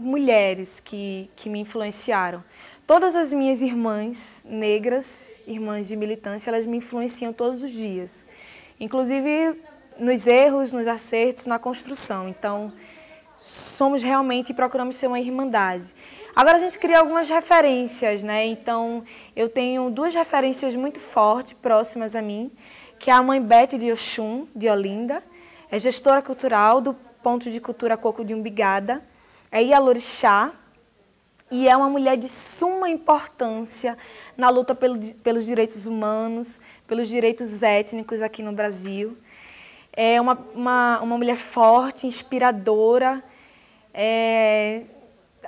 mulheres que, que me influenciaram. Todas as minhas irmãs negras, irmãs de militância, elas me influenciam todos os dias. Inclusive nos erros, nos acertos, na construção. Então, somos realmente, e procuramos ser uma irmandade. Agora a gente cria algumas referências, né? Então, eu tenho duas referências muito fortes, próximas a mim, que é a mãe Beth de Oxum, de Olinda, é gestora cultural do Ponto de Cultura Coco de Umbigada, é Yalorixá e é uma mulher de suma importância na luta pelo, pelos direitos humanos, pelos direitos étnicos aqui no Brasil. É uma, uma, uma mulher forte, inspiradora. É,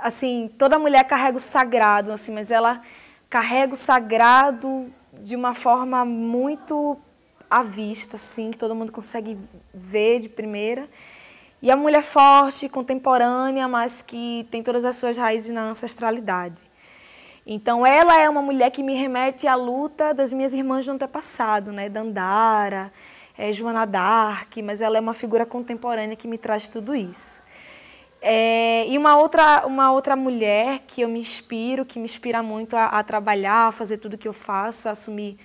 assim, toda mulher carrega o sagrado, assim, mas ela carrega o sagrado de uma forma muito à vista, assim, que todo mundo consegue ver de primeira. E a mulher forte, contemporânea, mas que tem todas as suas raízes na ancestralidade. Então, ela é uma mulher que me remete à luta das minhas irmãs do antepassado, né? Dandara, é, Joana d'Arc, mas ela é uma figura contemporânea que me traz tudo isso. É, e uma outra, uma outra mulher que eu me inspiro, que me inspira muito a, a, trabalhar, a fazer tudo que eu faço, a assumir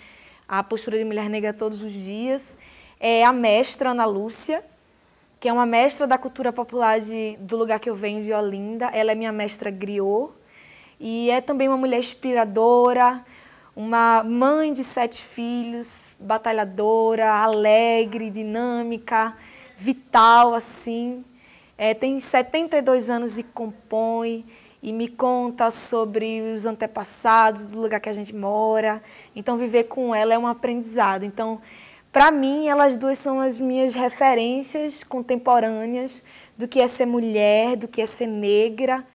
a postura de mulher negra todos os dias, é a mestra Ana Lúcia, que é uma mestra da cultura popular de, do lugar que eu venho, de Olinda. Ela é minha mestra griot e é também uma mulher inspiradora, uma mãe de sete filhos, batalhadora, alegre, dinâmica, vital, assim. É, tem 72 anos e compõe e me conta sobre os antepassados do lugar que a gente mora. Então, viver com ela é um aprendizado. Então, para mim, elas duas são as minhas referências contemporâneas do que é ser mulher, do que é ser negra.